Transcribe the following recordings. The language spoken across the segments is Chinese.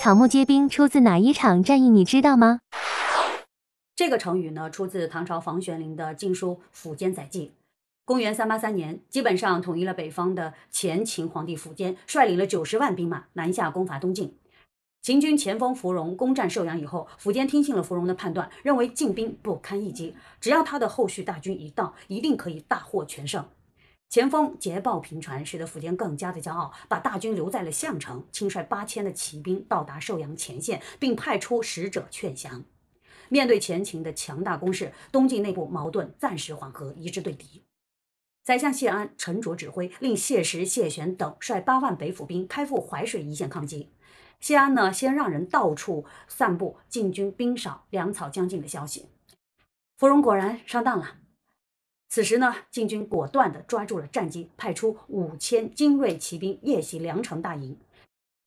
草木皆兵出自哪一场战役？你知道吗？这个成语呢，出自唐朝房玄龄的《晋书·苻坚载记》。公元三八三年，基本上统一了北方的前秦皇帝苻坚，率领了九十万兵马南下攻伐东晋。秦军前锋芙蓉攻占寿阳以后，苻坚听信了芙蓉的判断，认为晋兵不堪一击，只要他的后续大军一到，一定可以大获全胜。前锋捷报频传，使得苻坚更加的骄傲，把大军留在了项城，亲率八千的骑兵到达寿阳前线，并派出使者劝降。面对前秦的强大攻势，东晋内部矛盾暂时缓和，一致对敌。宰相谢安沉着指挥，令谢石、谢玄等率八万北府兵开赴淮水一线抗击。谢安呢，先让人到处散布晋军兵少、粮草将尽的消息。芙蓉果然上当了。此时呢，晋军果断地抓住了战机，派出五千精锐骑兵夜袭梁城大营，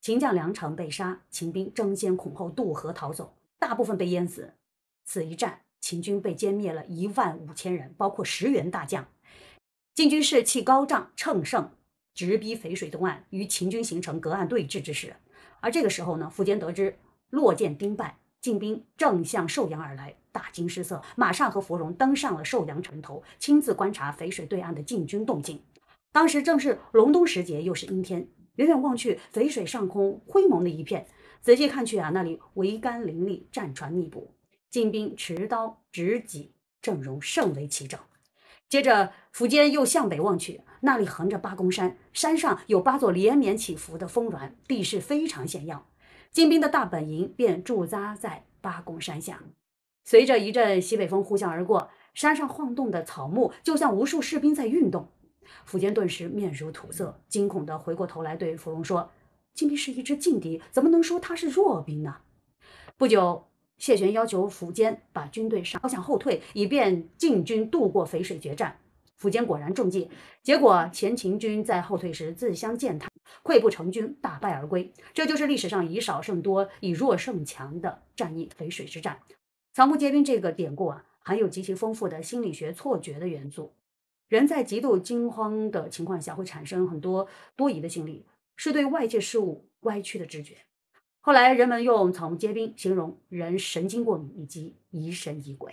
秦将梁城被杀，秦兵争先恐后渡河逃走，大部分被淹死。此一战，秦军被歼灭了一万五千人，包括十员大将。晋军士气高涨，乘胜直逼淝水东岸，与秦军形成隔岸对峙之势。而这个时候呢，苻坚得知落箭兵败。晋兵正向寿阳而来，大惊失色，马上和芙蓉登上了寿阳城头，亲自观察淝水对岸的进军动静。当时正是隆冬时节，又是阴天，远远望去，淝水上空灰蒙的一片；仔细看去啊，那里桅杆林立，战船密布，晋兵持刀执戟，阵容甚为齐整。接着，苻坚又向北望去，那里横着八公山，山上有八座连绵起伏的峰峦，地势非常险要。金兵的大本营便驻扎在八公山下。随着一阵西北风呼啸而过，山上晃动的草木就像无数士兵在运动。苻坚顿时面如土色，惊恐地回过头来对芙蓉说：“金兵是一支劲敌，怎么能说他是弱兵呢？”不久，谢玄要求苻坚把军队杀，向后退，以便晋军渡过淝水决战。苻坚果然中计，结果前秦军在后退时自相践踏，溃不成军，大败而归。这就是历史上以少胜多、以弱胜强的战役——淝水之战。草木皆兵这个典故啊，含有极其丰富的心理学错觉的元素。人在极度惊慌的情况下，会产生很多多疑的心理，是对外界事物歪曲的直觉。后来人们用“草木皆兵”形容人神经过敏以及疑神疑鬼。